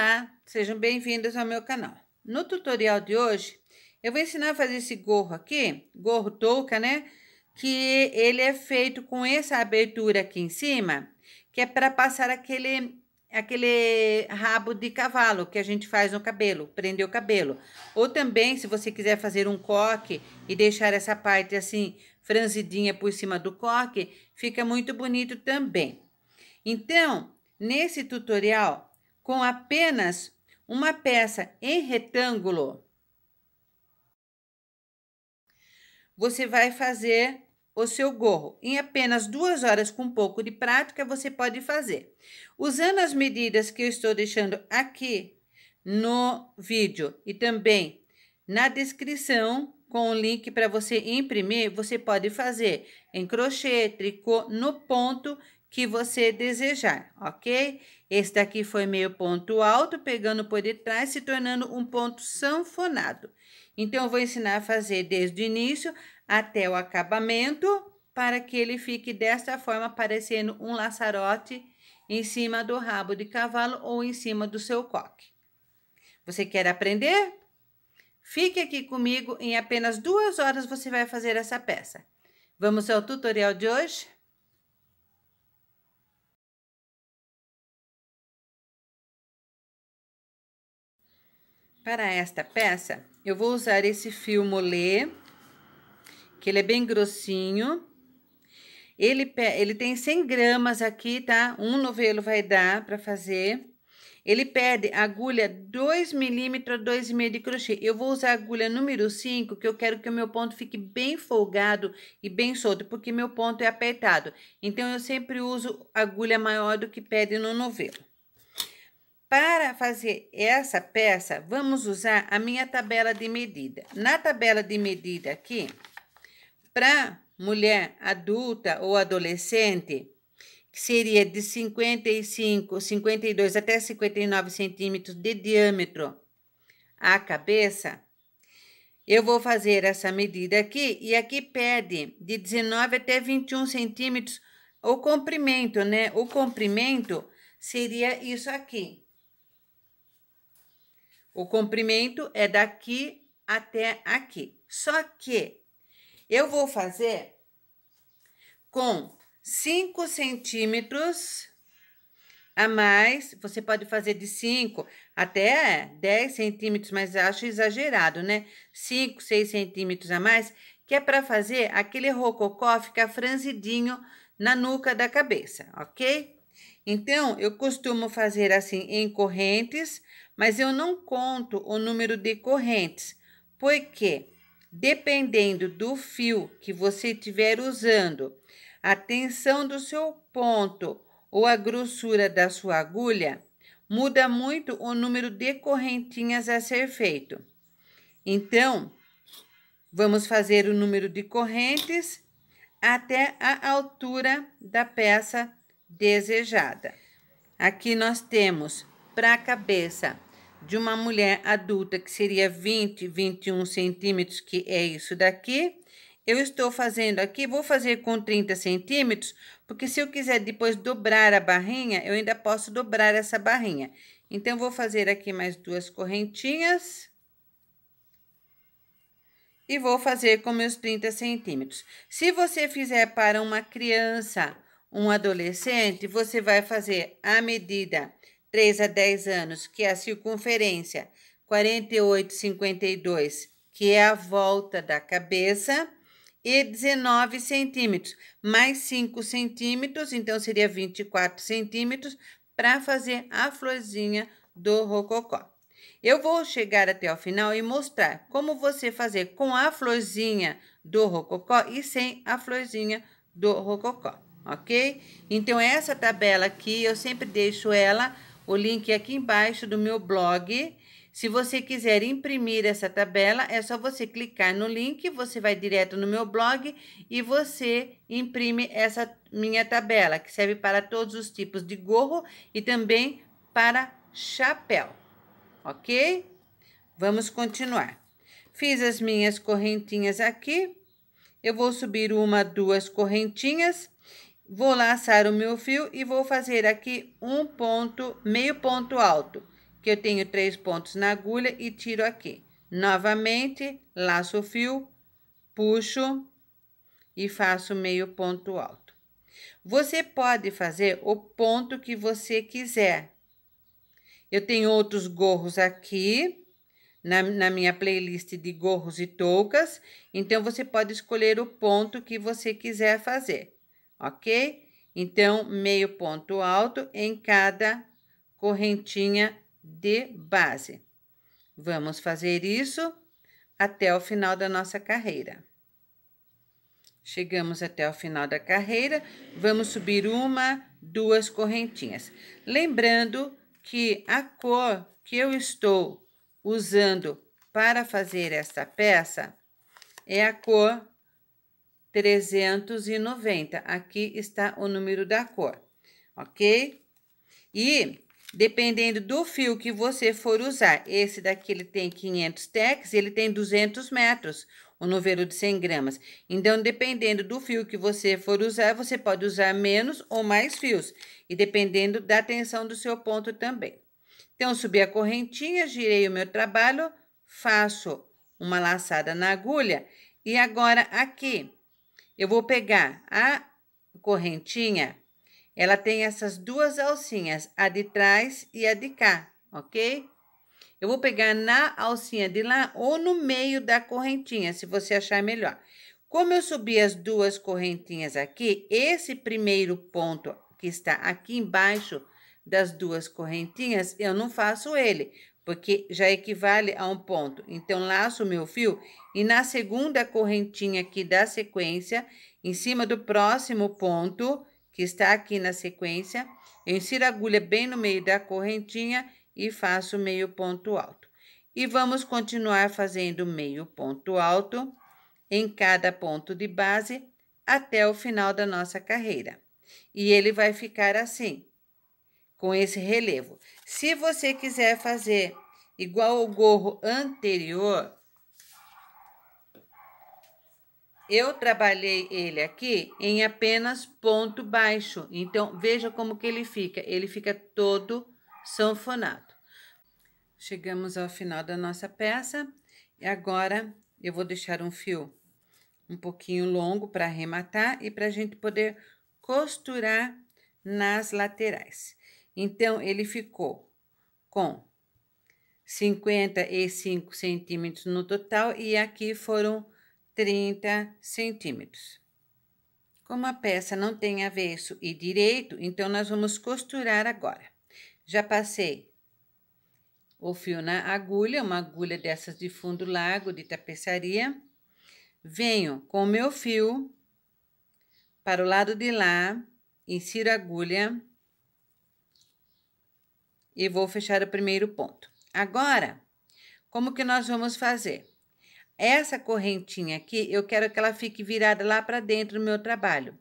Olá, sejam bem-vindos ao meu canal. No tutorial de hoje, eu vou ensinar a fazer esse gorro aqui, gorro touca, né? Que ele é feito com essa abertura aqui em cima, que é para passar aquele, aquele rabo de cavalo que a gente faz no cabelo, prender o cabelo. Ou também, se você quiser fazer um coque e deixar essa parte assim, franzidinha por cima do coque, fica muito bonito também. Então, nesse tutorial, com apenas uma peça em retângulo, você vai fazer o seu gorro. Em apenas duas horas com um pouco de prática, você pode fazer. Usando as medidas que eu estou deixando aqui no vídeo e também na descrição, com o link para você imprimir, você pode fazer em crochê, tricô, no ponto que você desejar, ok? Este daqui foi meio ponto alto, pegando por detrás, se tornando um ponto sanfonado. Então, eu vou ensinar a fazer desde o início até o acabamento, para que ele fique desta forma, parecendo um laçarote em cima do rabo de cavalo ou em cima do seu coque. Você quer aprender? Fique aqui comigo, em apenas duas horas você vai fazer essa peça. Vamos ao tutorial de hoje? Para esta peça, eu vou usar esse fio molê, que ele é bem grossinho. Ele, ele tem 100 gramas aqui, tá? Um novelo vai dar para fazer. Ele pede agulha 2 milímetros 2,5 de crochê. Eu vou usar a agulha número 5, que eu quero que o meu ponto fique bem folgado e bem solto, porque meu ponto é apertado. Então, eu sempre uso agulha maior do que pede no novelo. Para fazer essa peça, vamos usar a minha tabela de medida. Na tabela de medida aqui, para mulher adulta ou adolescente, que seria de 55, 52 até 59 centímetros de diâmetro a cabeça, eu vou fazer essa medida aqui e aqui pede de 19 até 21 centímetros o comprimento, né? O comprimento seria isso aqui. O comprimento é daqui até aqui. Só que eu vou fazer com 5 centímetros a mais. Você pode fazer de 5 até 10 centímetros, mas acho exagerado, né? 5, 6 centímetros a mais, que é para fazer aquele rococó ficar franzidinho na nuca da cabeça, ok? Então, eu costumo fazer assim em correntes mas eu não conto o número de correntes, porque dependendo do fio que você estiver usando, a tensão do seu ponto ou a grossura da sua agulha, muda muito o número de correntinhas a ser feito. Então, vamos fazer o número de correntes até a altura da peça desejada. Aqui nós temos para a cabeça de uma mulher adulta, que seria 20, 21 centímetros, que é isso daqui, eu estou fazendo aqui, vou fazer com 30 centímetros, porque se eu quiser depois dobrar a barrinha, eu ainda posso dobrar essa barrinha. Então, vou fazer aqui mais duas correntinhas. E vou fazer com meus 30 centímetros. Se você fizer para uma criança, um adolescente, você vai fazer a medida 3 a 10 anos, que é a circunferência, 52, que é a volta da cabeça, e 19 centímetros, mais 5 centímetros, então seria 24 centímetros, para fazer a florzinha do rococó. Eu vou chegar até o final e mostrar como você fazer com a florzinha do rococó e sem a florzinha do rococó, ok? Então, essa tabela aqui, eu sempre deixo ela o link é aqui embaixo do meu blog. Se você quiser imprimir essa tabela, é só você clicar no link, você vai direto no meu blog e você imprime essa minha tabela, que serve para todos os tipos de gorro e também para chapéu, ok? Vamos continuar. Fiz as minhas correntinhas aqui, eu vou subir uma, duas correntinhas Vou laçar o meu fio e vou fazer aqui um ponto, meio ponto alto, que eu tenho três pontos na agulha e tiro aqui. Novamente, laço o fio, puxo e faço meio ponto alto. Você pode fazer o ponto que você quiser. Eu tenho outros gorros aqui, na, na, minha playlist de gorros e toucas. Então, você pode escolher o ponto que você quiser fazer ok? Então, meio ponto alto em cada correntinha de base. Vamos fazer isso até o final da nossa carreira. Chegamos até o final da carreira, vamos subir uma, duas correntinhas. Lembrando que a cor que eu estou usando para fazer esta peça é a cor 390. Aqui está o número da cor, ok? E dependendo do fio que você for usar, esse daqui ele tem 500 tecs, ele tem 200 metros, o novelo de 100 gramas. Então, dependendo do fio que você for usar, você pode usar menos ou mais fios, e dependendo da tensão do seu ponto também. Então, subi a correntinha, girei o meu trabalho, faço uma laçada na agulha, e agora aqui eu vou pegar a correntinha, ela tem essas duas alcinhas, a de trás e a de cá, ok? Eu vou pegar na alcinha de lá ou no meio da correntinha, se você achar melhor. Como eu subi as duas correntinhas aqui, esse primeiro ponto que está aqui embaixo das duas correntinhas, eu não faço ele, porque já equivale a um ponto. Então, laço o meu fio e na segunda correntinha aqui da sequência, em cima do próximo ponto, que está aqui na sequência, eu insiro a agulha bem no meio da correntinha e faço meio ponto alto. E vamos continuar fazendo meio ponto alto em cada ponto de base até o final da nossa carreira. E ele vai ficar assim, com esse relevo. Se você quiser fazer igual ao gorro anterior, eu trabalhei ele aqui em apenas ponto baixo. Então, veja como que ele fica. Ele fica todo sanfonado. Chegamos ao final da nossa peça. E agora, eu vou deixar um fio um pouquinho longo para arrematar e para a gente poder costurar nas laterais. Então ele ficou com 55 centímetros no total e aqui foram 30 centímetros. Como a peça não tem avesso e direito, então nós vamos costurar agora. Já passei o fio na agulha, uma agulha dessas de fundo largo, de tapeçaria. Venho com o meu fio para o lado de lá, insiro a agulha e vou fechar o primeiro ponto. Agora, como que nós vamos fazer? Essa correntinha aqui, eu quero que ela fique virada lá para dentro do meu trabalho.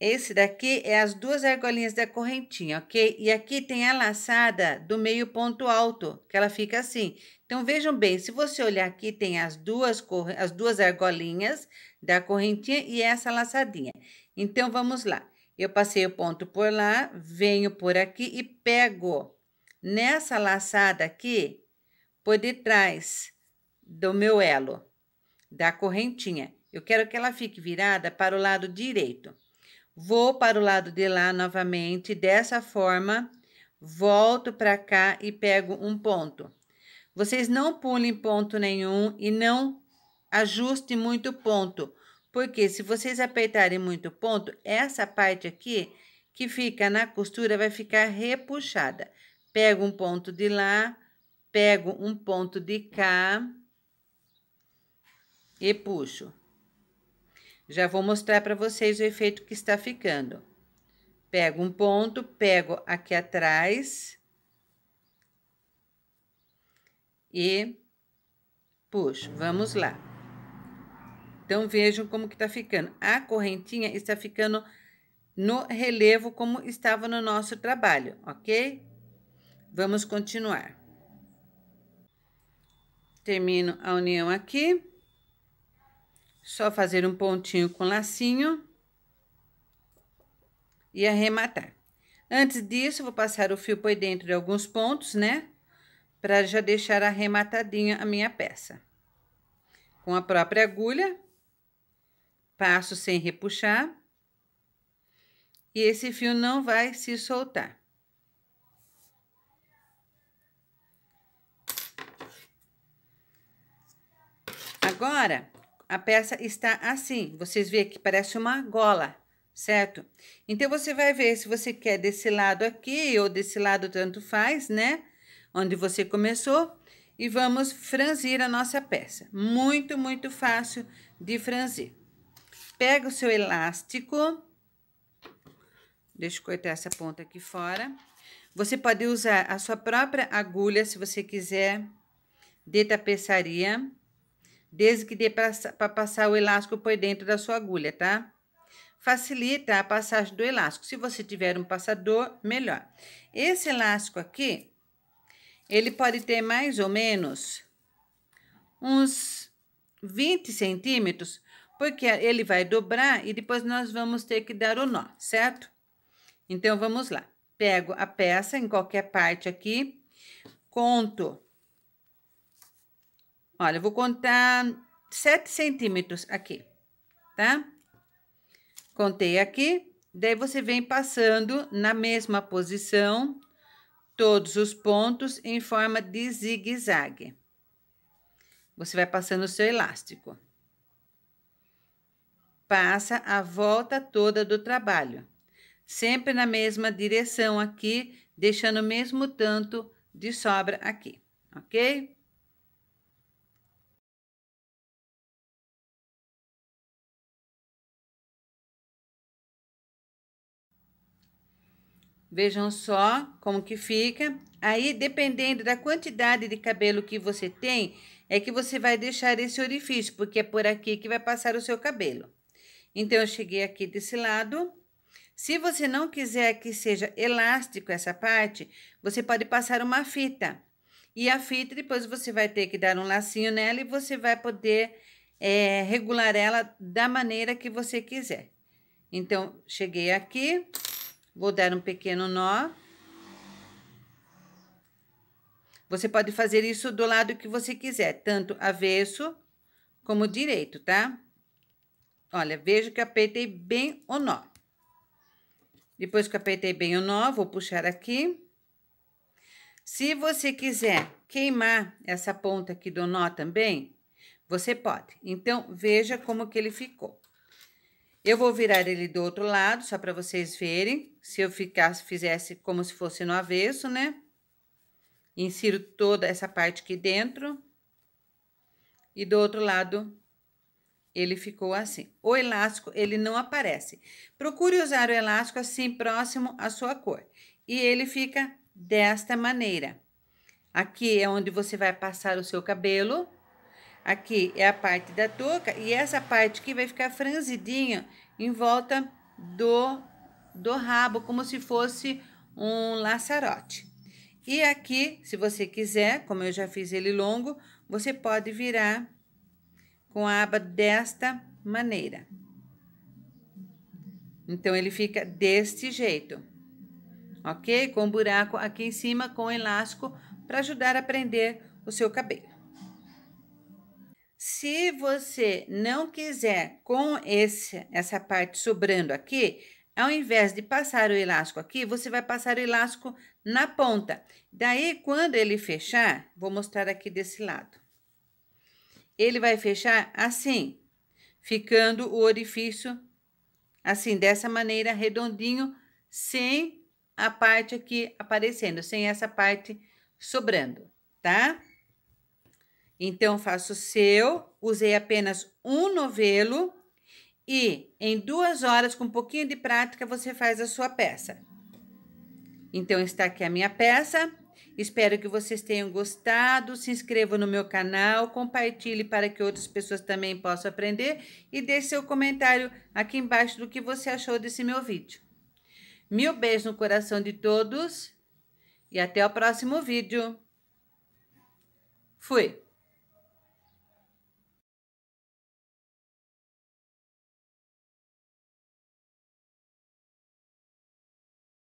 Esse daqui é as duas argolinhas da correntinha, ok? E aqui tem a laçada do meio ponto alto, que ela fica assim. Então, vejam bem, se você olhar aqui, tem as duas, as duas argolinhas da correntinha e essa laçadinha. Então, vamos lá. Eu passei o ponto por lá, venho por aqui e pego nessa laçada aqui por detrás do meu elo, da correntinha. Eu quero que ela fique virada para o lado direito. Vou para o lado de lá novamente, dessa forma, volto para cá e pego um ponto. Vocês não pulem ponto nenhum e não ajustem muito ponto porque se vocês apertarem muito o ponto, essa parte aqui que fica na costura vai ficar repuxada. Pego um ponto de lá, pego um ponto de cá e puxo. Já vou mostrar para vocês o efeito que está ficando. Pego um ponto, pego aqui atrás e puxo. Vamos lá. Então, vejam como que tá ficando. A correntinha está ficando no relevo como estava no nosso trabalho, ok? Vamos continuar. Termino a união aqui. Só fazer um pontinho com lacinho. E arrematar. Antes disso, vou passar o fio por dentro de alguns pontos, né? Para já deixar arrematadinha a minha peça. Com a própria agulha, passo sem repuxar e esse fio não vai se soltar. Agora, a peça está assim. Vocês veem que parece uma gola, certo? Então, você vai ver se você quer desse lado aqui ou desse lado, tanto faz, né? Onde você começou. E vamos franzir a nossa peça. Muito, muito fácil de franzir. Pega o seu elástico. Deixa eu cortar essa ponta aqui fora. Você pode usar a sua própria agulha, se você quiser, de tapeçaria. Desde que dê para passar o elástico por dentro da sua agulha, tá? Facilita a passagem do elástico. Se você tiver um passador, melhor. Esse elástico aqui, ele pode ter mais ou menos uns 20 centímetros porque ele vai dobrar e depois nós vamos ter que dar o nó, certo? Então, vamos lá. Pego a peça em qualquer parte aqui, conto. Olha, vou contar sete centímetros aqui, tá? Contei aqui, daí você vem passando na mesma posição todos os pontos em forma de zigue-zague. Você vai passando o seu elástico passa a volta toda do trabalho, sempre na mesma direção aqui, deixando o mesmo tanto de sobra aqui, ok? Vejam só como que fica. Aí, dependendo da quantidade de cabelo que você tem, é que você vai deixar esse orifício, porque é por aqui que vai passar o seu cabelo. Então, eu cheguei aqui desse lado. Se você não quiser que seja elástico essa parte, você pode passar uma fita. E a fita, depois você vai ter que dar um lacinho nela e você vai poder é, regular ela da maneira que você quiser. Então, cheguei aqui, vou dar um pequeno nó. Você pode fazer isso do lado que você quiser, tanto avesso como direito, tá? Olha, vejo que apertei bem o nó. Depois que apertei bem o nó, vou puxar aqui. Se você quiser queimar essa ponta aqui do nó também, você pode. Então, veja como que ele ficou. Eu vou virar ele do outro lado, só para vocês verem. Se eu ficasse, fizesse como se fosse no avesso, né? Insiro toda essa parte aqui dentro. E do outro lado, ele ficou assim. O elástico, ele não aparece. Procure usar o elástico assim próximo à sua cor. E ele fica desta maneira. Aqui é onde você vai passar o seu cabelo. Aqui é a parte da touca e essa parte aqui vai ficar franzidinha em volta do, do rabo, como se fosse um laçarote. E aqui, se você quiser, como eu já fiz ele longo, você pode virar com a aba desta maneira. Então, ele fica deste jeito, ok? Com um buraco aqui em cima, com um elástico, para ajudar a prender o seu cabelo. Se você não quiser com esse, essa parte sobrando aqui, ao invés de passar o elástico aqui, você vai passar o elástico na ponta. Daí, quando ele fechar, vou mostrar aqui desse lado ele vai fechar assim, ficando o orifício assim, dessa maneira, redondinho, sem a parte aqui aparecendo, sem essa parte sobrando, tá? Então, faço seu, usei apenas um novelo e em duas horas, com um pouquinho de prática, você faz a sua peça. Então, está aqui a minha peça. Espero que vocês tenham gostado. Se inscreva no meu canal, compartilhe para que outras pessoas também possam aprender e deixe seu comentário aqui embaixo do que você achou desse meu vídeo. Mil beijos no coração de todos e até o próximo vídeo. Fui!